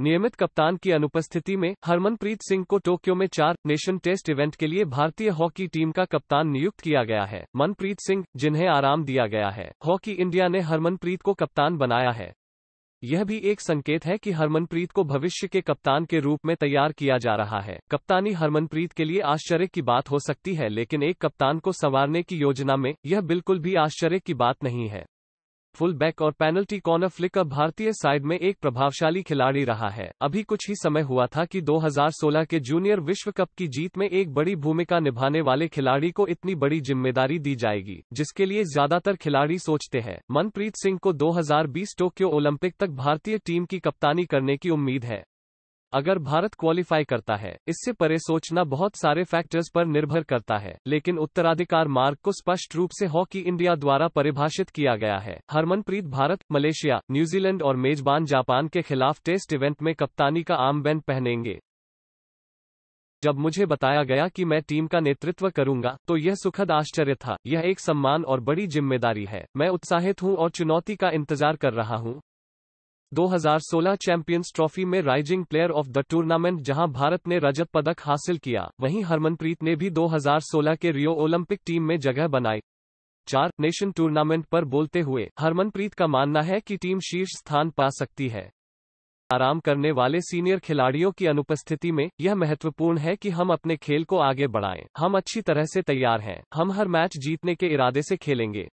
नियमित कप्तान की अनुपस्थिति में हरमनप्रीत सिंह को टोक्यो में चार नेशन टेस्ट इवेंट के लिए भारतीय हॉकी टीम का कप्तान नियुक्त किया गया है मनप्रीत सिंह जिन्हें आराम दिया गया है हॉकी इंडिया ने हरमनप्रीत को कप्तान बनाया है यह भी एक संकेत है कि हरमनप्रीत को भविष्य के कप्तान के रूप में तैयार किया जा रहा है कप्तानी हरमनप्रीत के लिए आश्चर्य की बात हो सकती है लेकिन एक कप्तान को संवारने की योजना में यह बिल्कुल भी आश्चर्य की बात नहीं है फुलबैक और पेनल्टी कॉर्नर फ्लिक अब भारतीय साइड में एक प्रभावशाली खिलाड़ी रहा है अभी कुछ ही समय हुआ था कि 2016 के जूनियर विश्व कप की जीत में एक बड़ी भूमिका निभाने वाले खिलाड़ी को इतनी बड़ी जिम्मेदारी दी जाएगी जिसके लिए ज्यादातर खिलाड़ी सोचते हैं मनप्रीत सिंह को दो टोक्यो ओलंपिक तक भारतीय टीम की कप्तानी करने की उम्मीद है अगर भारत क्वालिफाई करता है इससे परे सोचना बहुत सारे फैक्टर्स पर निर्भर करता है लेकिन उत्तराधिकार मार्ग को स्पष्ट रूप से हॉकी इंडिया द्वारा परिभाषित किया गया है हरमनप्रीत भारत मलेशिया न्यूजीलैंड और मेजबान जापान के खिलाफ टेस्ट इवेंट में कप्तानी का आमबैंड पहनेंगे जब मुझे बताया गया कि मैं टीम का नेतृत्व करूंगा तो यह सुखद आश्चर्य था यह एक सम्मान और बड़ी जिम्मेदारी है मैं उत्साहित हूं और चुनौती का इंतजार कर रहा हूं 2016 चैंपियंस ट्रॉफी में rising player of the tournament जहां भारत ने रजत पदक हासिल किया वहीं हरमनप्रीत ने भी 2016 के रियो ओलंपिक टीम में जगह बनाई चार नेशन टूर्नामेंट पर बोलते हुए हरमनप्रीत का मानना है कि टीम शीर्ष स्थान पा सकती है आराम करने वाले सीनियर खिलाड़ियों की अनुपस्थिति में यह महत्वपूर्ण है कि हम अपने खेल को आगे बढ़ाएं। हम अच्छी तरह से तैयार हैं हम हर मैच जीतने के इरादे से खेलेंगे